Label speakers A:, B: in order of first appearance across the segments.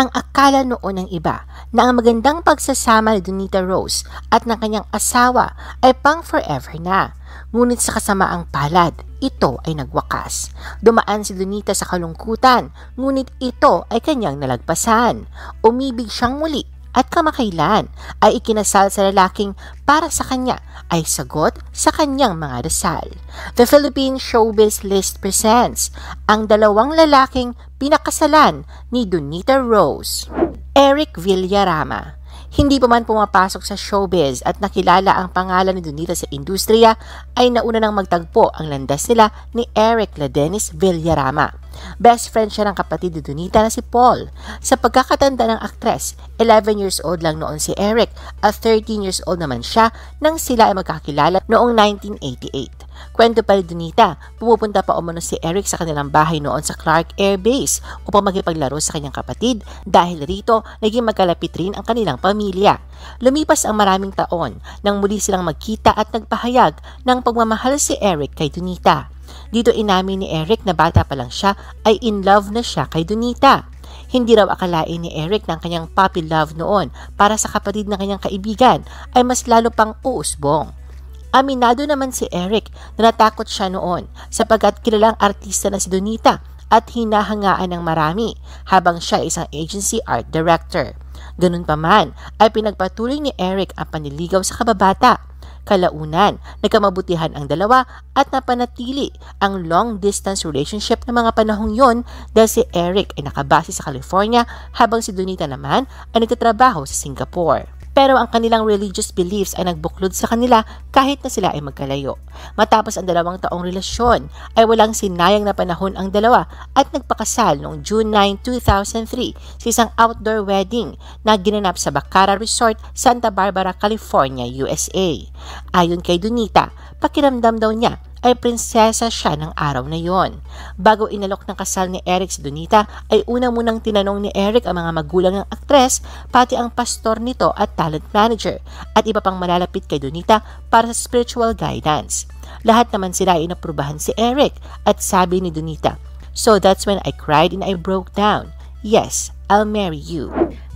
A: ang akala noon ng iba na ang magandang pagsasama ni Donita Rose at ng kanyang asawa ay pang forever na. Ngunit sa kasamaang palad, ito ay nagwakas. Dumaan si Donita sa kalungkutan, ngunit ito ay kanyang nalagpasan. Umibig siyang muli at kamakailan ay ikinasal sa lalaking para sa kanya ay sagot sa kanyang mga dasal. The Philippine Showbiz List presents ang dalawang lalaking pinakasalan ni Donita Rose. Eric Villarama Hindi pa man pumapasok sa showbiz at nakilala ang pangalan ni Donita sa industriya ay nauna nang magtagpo ang landas nila ni Eric LaDennis Villarama. Best friend siya ng kapatid ni Donita na si Paul. Sa pagkakatanda ng aktres, 11 years old lang noon si Eric at 13 years old naman siya nang sila ay magkakilala noong 1988. Kwento pa rin Donita, pumupunta pa umano si Eric sa kanilang bahay noon sa Clark Air Base upang magipaglaro sa kanyang kapatid dahil rito naging magkalapit rin ang kanilang pamilya. Lumipas ang maraming taon nang muli silang magkita at nagpahayag ng pagmamahal si Eric kay Dunita. Dito inamin ni Eric na bata pa lang siya ay in love na siya kay Dunita. Hindi raw akalain ni Eric ng kanyang puppy love noon para sa kapatid ng kanyang kaibigan ay mas lalo pang uusbong. Aminado naman si Eric na natakot siya noon sapagkat kilalang artista na si Donita at hinahangaan ng marami habang siya isang agency art director. Ganun pa man ay pinagpatuloy ni Eric ang panliligaw sa kababata. Kalaunan, nagkamabutihan ang dalawa at napanatili ang long-distance relationship ng mga panahong yon dahil si Eric ay nakabase sa California habang si Donita naman ay nagtatrabaho sa Singapore pero ang kanilang religious beliefs ay nagbuklod sa kanila kahit na sila ay magkalayo. Matapos ang dalawang taong relasyon ay walang sinayang na panahon ang dalawa at nagpakasal noong June 9, 2003 sa isang outdoor wedding na ginanap sa Bacara Resort, Santa Barbara, California, USA. Ayon kay Donita, pakiramdam daw niya ay prinsesa siya ng araw na yon. Bago inalok ng kasal ni Eric si Donita ay una munang tinanong ni Eric ang mga magulang ng aktres pati ang pastor nito at talent manager at iba pang malalapit kay Donita para sa spiritual guidance. Lahat naman sila ay inaprubahan si Eric at sabi ni Donita, So that's when I cried and I broke down. Yes, I'll marry you.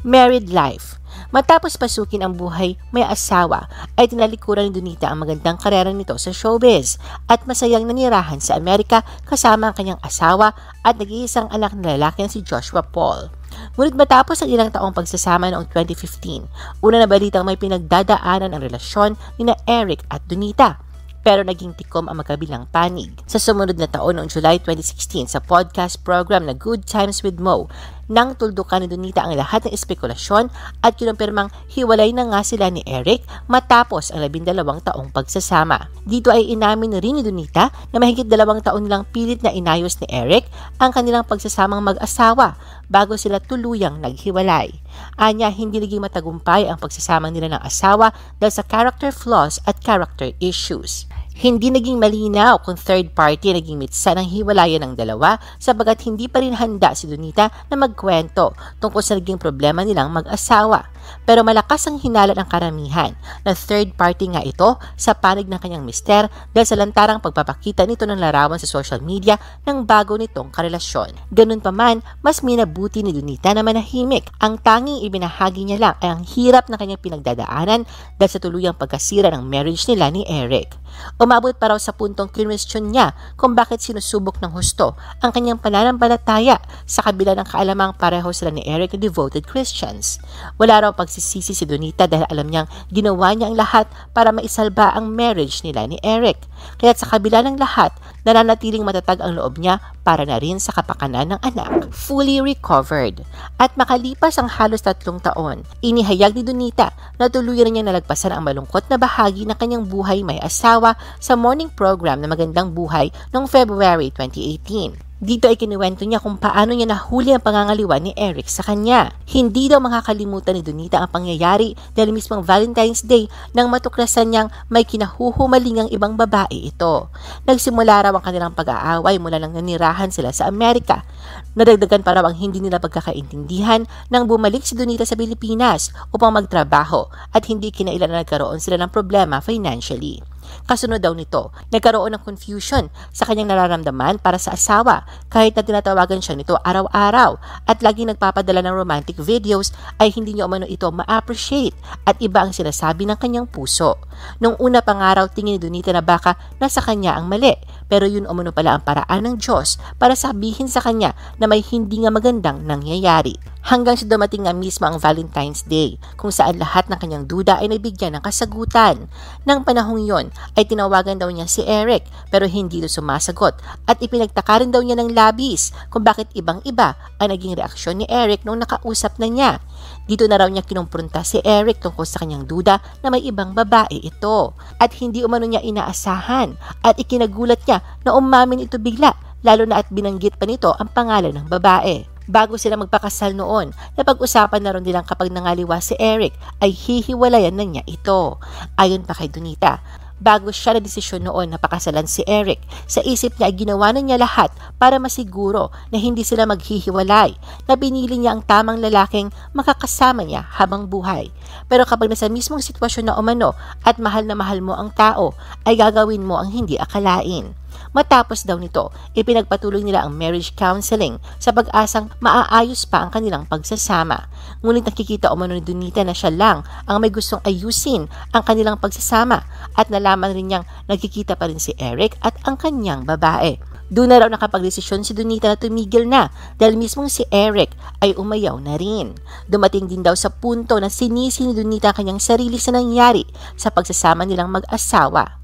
A: Married life. Matapos pasukin ang buhay may asawa ay tinalikuran ni Donita ang magandang karera nito sa showbiz at masayang nanirahan sa Amerika kasama ang kanyang asawa at nag-iisang anak na lalaki na si Joshua Paul. Ngunit matapos ang ilang taong pagsasama noong 2015, una na balitang may pinagdadaanan ang relasyon ni na Eric at Donita pero naging tikom ang magkabilang panig. Sa sumunod na taon noong July 2016 sa podcast program na Good Times with Mo, nang tuldukan ni Donita ang lahat ng espekulasyon at kinumpirmang hiwalay na nga sila ni Eric matapos ang labindalawang taong pagsasama. Dito ay inamin rin ni Donita na mahigit dalawang taon nilang pilit na inayos ni Eric ang kanilang pagsasamang mag-asawa bago sila tuluyang naghiwalay. Anya, hindi naging matagumpay ang pagsasama nila ng asawa dahil sa character flaws at character issues. Hindi naging malinaw kung third party naging mitsa ng hiwalayan ng dalawa sabagat hindi pa rin handa si Donita na magkwento tungkol sa naging problema nilang mag-asawa. Pero malakas ang hinala ng karamihan na third party nga ito sa panig ng kanyang mister dahil sa lantarang pagpapakita nito ng larawan sa social media ng bago nitong karelasyon. Ganun pa man, mas minabuti ni Donita na manahimik. Ang tanging ibinahagi niya lang ay ang hirap na kanyang pinagdadaanan dahil sa tuluyang pagkasira ng marriage nila ni Eric. Umabot pa raw sa puntong kinwestiyon niya kung bakit sinusubok ng husto ang kanyang pananampalataya sa kabila ng kaalamang pareho sila ni Eric na devoted Christians. Wala raw pagsisisi si Donita dahil alam niyang ginawa niya ang lahat para maisalba ang marriage nila ni Eric. Kaya't sa kabila ng lahat, nananatiling matatag ang loob niya para na rin sa kapakanan ng anak. Fully recovered. At makalipas ang halos tatlong taon, inihayag ni Donita na tuluyan niya nalagpasan ang malungkot na bahagi ng kanyang buhay may asawa sa morning program na Magandang Buhay noong February 2018. Dito ay kinuwento niya kung paano niya nahuli ang pangangaliwa ni Eric sa kanya. Hindi daw makakalimutan ni Donita ang pangyayari dahil mismong Valentine's Day nang matuklasan niyang may kinahuhumalingang ibang babae ito. Nagsimula raw ang kanilang pag-aaway mula nang nanirahan sila sa Amerika. Nadagdagan pa raw ang hindi nila pagkakaintindihan nang bumalik si Donita sa Pilipinas upang magtrabaho at hindi kinailan na nagkaroon sila ng problema financially. Kasunod daw nito, nagkaroon ng confusion sa kanyang nararamdaman para sa asawa kahit na tinatawagan siya nito araw-araw at lagi nagpapadala ng romantic videos ay hindi niya umano ito ma-appreciate at iba ang sinasabi ng kanyang puso. Nung una pang araw tingin ni Donita na baka nasa kanya ang mali pero yun umano pala ang paraan ng Diyos para sabihin sa kanya na may hindi nga magandang nangyayari. Hanggang sa dumating nga mismo ang Valentine's Day kung saan lahat ng kanyang duda ay nabigyan ng kasagutan. Nang panahong yon ay tinawagan daw niya si Eric pero hindi ito sumasagot at ipinagtaka rin daw niya ng labis kung bakit ibang-iba ang naging reaksyon ni Eric nung nakausap na niya. Dito na raw niya kinumprunta si Eric tungkol sa kanyang duda na may ibang babae ito. At hindi umano niya inaasahan at ikinagulat niya niya na umamin ito bigla, lalo na at binanggit pa nito ang pangalan ng babae. Bago sila magpakasal noon, napag-usapan na rin nilang kapag nangaliwa si Eric ay hihiwalayan na niya ito. Ayon pa kay Donita, bago siya na desisyon noon na pakasalan si Eric, sa isip niya ay ginawa na niya lahat para masiguro na hindi sila maghihiwalay, na binili niya ang tamang lalaking makakasama niya habang buhay. Pero kapag nasa mismong sitwasyon na umano at mahal na mahal mo ang tao, ay gagawin mo ang hindi akalain. Matapos daw nito, ipinagpatuloy nila ang marriage counseling sa pag-asang maaayos pa ang kanilang pagsasama. Ngunit nakikita umano ni Donita na siya lang ang may gustong ayusin ang kanilang pagsasama at nalaman rin niyang nagkikita pa rin si Eric at ang kanyang babae. Doon na raw nakapagdesisyon si Donita na tumigil na dahil mismong si Eric ay umayaw na rin. Dumating din daw sa punto na sinisi ni Donita ang kanyang sarili sa nangyari sa pagsasama nilang mag-asawa.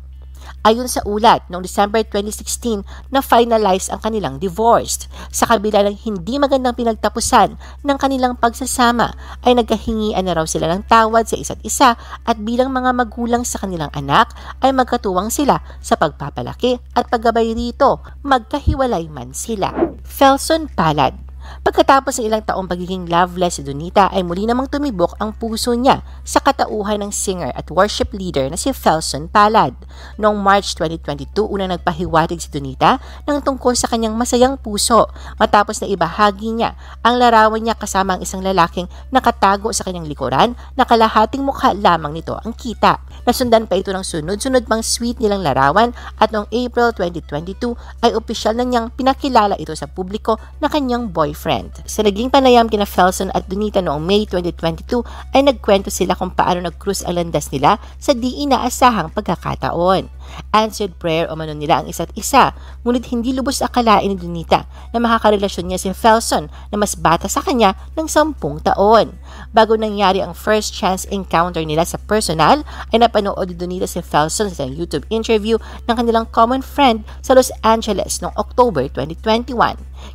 A: Ayon sa ulat, noong December 2016 na finalize ang kanilang divorce. Sa kabila ng hindi magandang pinagtapusan ng kanilang pagsasama ay nagkahingian na raw sila ng tawad sa isa't isa at bilang mga magulang sa kanilang anak ay magkatuwang sila sa pagpapalaki at paggabay rito magkahiwalay man sila. Felson Palad Pagkatapos ng ilang taong pagiging loveless si Donita ay muli namang tumibok ang puso niya sa katauhan ng singer at worship leader na si Felson Palad. Noong March 2022, unang nagpahiwatig si Donita ng tungkol sa kanyang masayang puso matapos na ibahagi niya ang larawan niya kasama ang isang lalaking nakatago sa kanyang likuran na kalahating mukha lamang nito ang kita. Nasundan pa ito ng sunod-sunod pang sweet nilang larawan at noong April 2022 ay opisyal na niyang pinakilala ito sa publiko na kanyang boyfriend friend. Sa naging panayam kina Felson at Donita noong May 2022 ay nagkwento sila kung paano nag-cruise ang landas nila sa di inaasahang pagkakataon. Answered prayer o manon nila ang isa't isa, ngunit hindi lubos akalain ni Donita na makakarelasyon niya si Felson na mas bata sa kanya ng sampung taon. Bago nangyari ang first chance encounter nila sa personal, ay napanood ni Donita si Felson sa YouTube interview ng kanilang common friend sa Los Angeles noong October 2021.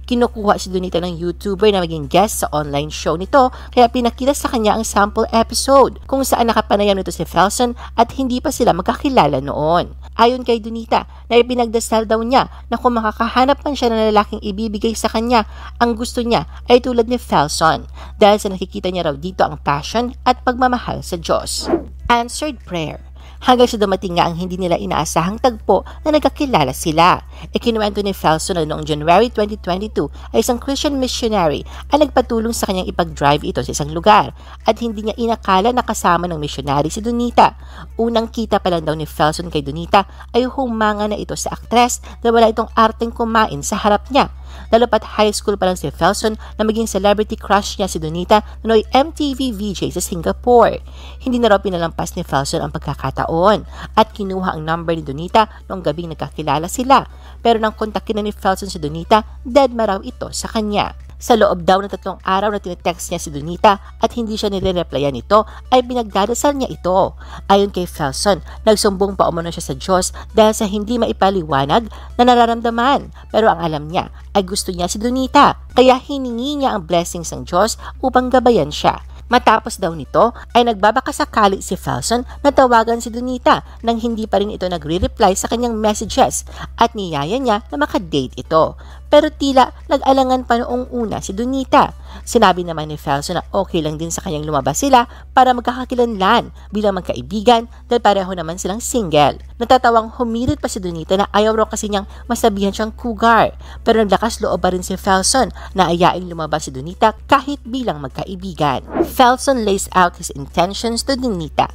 A: Kinukuha si Donita ito ng YouTuber na maging guest sa online show nito kaya pinakita sa kanya ang sample episode kung saan nakapanayam nito si Felson at hindi pa sila magkakilala noon. Ayon kay Donita na ipinagdasal daw niya na kung makakahanap man siya ng lalaking ibibigay sa kanya, ang gusto niya ay tulad ni Felson dahil sa nakikita niya raw dito ang passion at pagmamahal sa Diyos. Answered Prayer hanggang sa dumating nga ang hindi nila inaasahang tagpo na nagkakilala sila. Ikinuwento ni Felson na noong January 2022 ay isang Christian missionary ang nagpatulong sa kanyang ipag-drive ito sa isang lugar at hindi niya inakala na kasama ng missionary si Donita. Unang kita pa lang daw ni Felson kay Donita ay humanga na ito sa aktres na wala itong arteng kumain sa harap niya Lalo pat high school pa lang si Felson na maging celebrity crush niya si Donita na noy MTV VJ sa Singapore. Hindi na raw pinalampas ni Felson ang pagkakataon at kinuha ang number ni Donita noong gabing nagkakilala sila. Pero nang kontakin na ni Felson si Donita, dead maraw ito sa kanya. Sa loob daw ng tatlong araw na tinetext niya si Donita at hindi siya nire-replyan nito ay pinagdarasal niya ito. Ayon kay Felson, nagsumbong pa umano siya sa Diyos dahil sa hindi maipaliwanag na nararamdaman pero ang alam niya ay gusto niya si Donita kaya hiningi niya ang blessings ng Diyos upang gabayan siya. Matapos daw nito ay nagbabakasakali si Felson na tawagan si Donita nang hindi pa rin ito nagre-reply sa kanyang messages at niyaya niya na makadate ito pero tila nag-alangan pa noong una si Donita. Sinabi naman ni Felso na okay lang din sa kanyang lumabas sila para magkakakilanlan bilang magkaibigan dahil pareho naman silang single. Natatawang humirit pa si Donita na ayaw raw kasi niyang masabihan siyang cougar. Pero naglakas loob pa rin si Felson na ayaing lumabas si Donita kahit bilang magkaibigan. Felson lays out his intentions to Donita.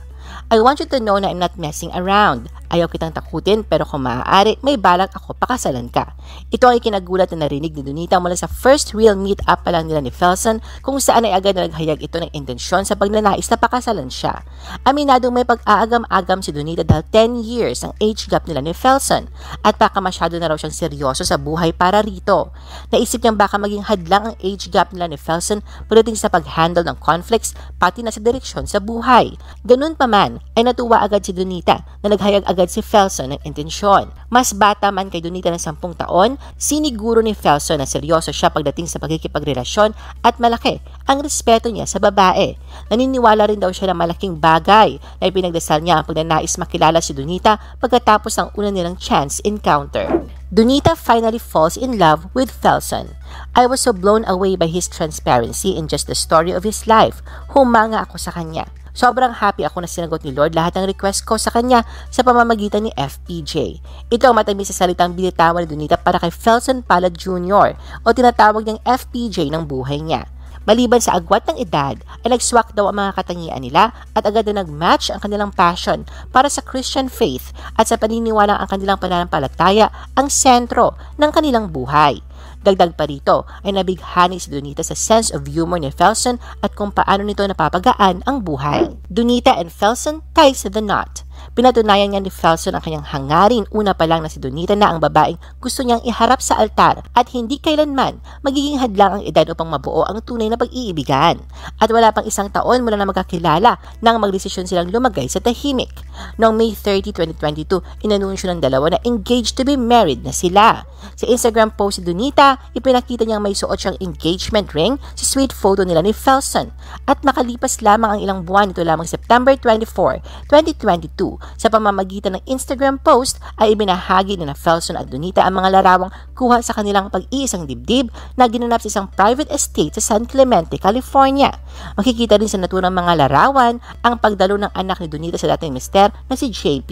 A: I want you to know na I'm not messing around. Ayaw kitang takutin pero kung maaari, may balak ako pakasalan ka. Ito ang kinagulat na narinig ni Donita mula sa first real meet-up pa lang nila ni Felson kung saan ay agad na naghayag ito ng intensyon sa pagnanais na pakasalan siya. Aminadong may pag-aagam-agam si Donita dahil 10 years ang age gap nila ni Felson at baka masyado na raw siyang seryoso sa buhay para rito. Naisip niyang baka maging hadlang ang age gap nila ni Felson pagdating sa pag-handle ng conflicts pati na sa direksyon sa buhay. Ganun pa man, ay natuwa agad si Donita na naghayag agad agad si Felson ng intensyon. Mas bata man kay Donita ng 10 taon, siniguro ni Felson na seryoso siya pagdating sa pagkikipagrelasyon at malaki ang respeto niya sa babae. Naniniwala rin daw siya na malaking bagay na ipinagdasal niya ang pagnanais makilala si Donita pagkatapos ng una nilang chance encounter. Donita finally falls in love with Felson. I was so blown away by his transparency in just the story of his life. Humanga ako sa kanya. Sobrang happy ako na sinagot ni Lord lahat ng request ko sa kanya sa pamamagitan ni FPJ. Ito ang matamis sa salitang binitawan ni Donita para kay Felson Palad Jr. o tinatawag niyang FPJ ng buhay niya. Maliban sa agwat ng edad, ay nagswak daw ang mga katangian nila at agad na nag-match ang kanilang passion para sa Christian faith at sa paniniwala ang kanilang pananampalataya ang sentro ng kanilang buhay. Dagdag pa rito ay nabighani si Donita sa sense of humor ni Felson at kung paano nito napapagaan ang buhay. Donita and Felson ties the knot. Pinatunayan nga ni Felson ang kanyang hangarin una pa lang na si Donita na ang babaeng gusto niyang iharap sa altar at hindi kailanman magiging hadlang ang edad upang mabuo ang tunay na pag-iibigan. At wala pang isang taon mula na magkakilala nang magdesisyon silang lumagay sa tahimik. Noong May 30, 2022, inanunsyo ng dalawa na engaged to be married na sila. Sa Instagram post si Donita, ipinakita niyang may suot siyang engagement ring sa sweet photo nila ni Felson at makalipas lamang ang ilang buwan ito lamang September 24, 2022, sa pamamagitan ng Instagram post ay ibinahagi ni na Felson at Donita ang mga larawang kuha sa kanilang pag-iisang dibdib na ginanap sa isang private estate sa San Clemente, California. Makikita rin sa naturang mga larawan ang pagdalo ng anak ni Donita sa dating mister na si JP.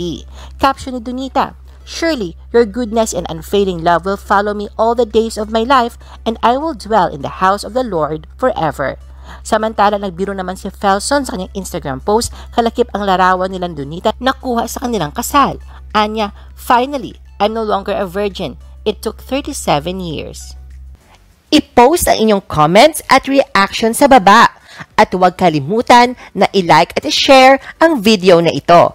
A: Caption ni Donita, Surely, your goodness and unfailing love will follow me all the days of my life, and I will dwell in the house of the Lord forever. Samantala, nagbiro naman si Felson sa kanyang Instagram post, kalakip ang larawan nilang Donita na kuha sa kanilang kasal. Anya, finally, I'm no longer a virgin. It took 37 years. I-post ang inyong comments at reaction sa baba. At huwag kalimutan na i-like at i-share ang video na ito.